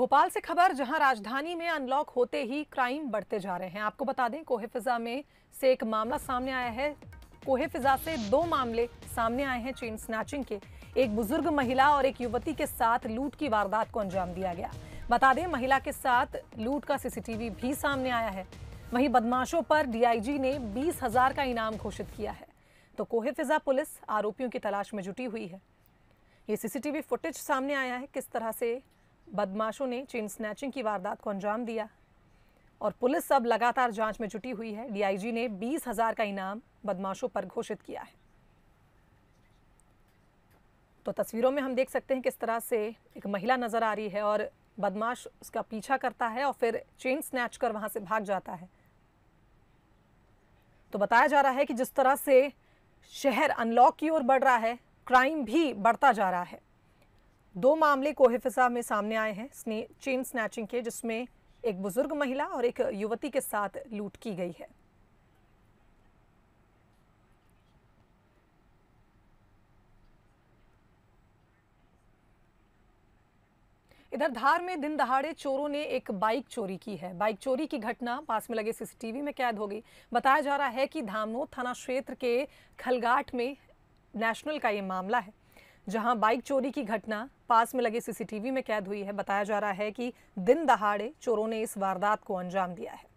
भोपाल से खबर जहां राजधानी में अनलॉक होते ही क्राइम बढ़ते जा रहे हैं आपको बता दें कोहे फिजा में से एक मामला सामने आया है कोहे फिजा से दो मामले सामने आए हैं चेन स्नैचिंग के एक बुजुर्ग महिला और एक युवती के साथ लूट की वारदात को अंजाम दिया गया बता दें महिला के साथ लूट का सीसीटीवी भी सामने आया है वहीं बदमाशों पर डीआईजी ने बीस हजार का इनाम घोषित किया है तो कोहे फिजा पुलिस आरोपियों की तलाश में जुटी हुई है ये सीसीटीवी फुटेज सामने आया है किस तरह से बदमाशों ने चेन स्नैचिंग की वारदात को अंजाम दिया और पुलिस अब लगातार जांच में जुटी हुई है डीआईजी ने बीस हजार का इनाम बदमाशों पर घोषित किया है तो तस्वीरों में हम देख सकते हैं किस तरह से एक महिला नज़र आ रही है और बदमाश उसका पीछा करता है और फिर चेन स्नैच कर वहां से भाग जाता है तो बताया जा रहा है कि जिस तरह से शहर अनलॉक की ओर बढ़ रहा है क्राइम भी बढ़ता जा रहा है दो मामले कोहिफिजा में सामने आए हैं स्ने चेन स्नैचिंग के जिसमें एक बुजुर्ग महिला और एक युवती के साथ लूट की गई है इधर धार में दिन दहाड़े चोरों ने एक बाइक चोरी की है बाइक चोरी की घटना पास में लगे सीसीटीवी में कैद हो गई बताया जा रहा है कि धामनोद थाना क्षेत्र के खलगाट में नेशनल का ये मामला है जहां बाइक चोरी की घटना पास में लगे सीसीटीवी में कैद हुई है बताया जा रहा है कि दिन दहाड़े चोरों ने इस वारदात को अंजाम दिया है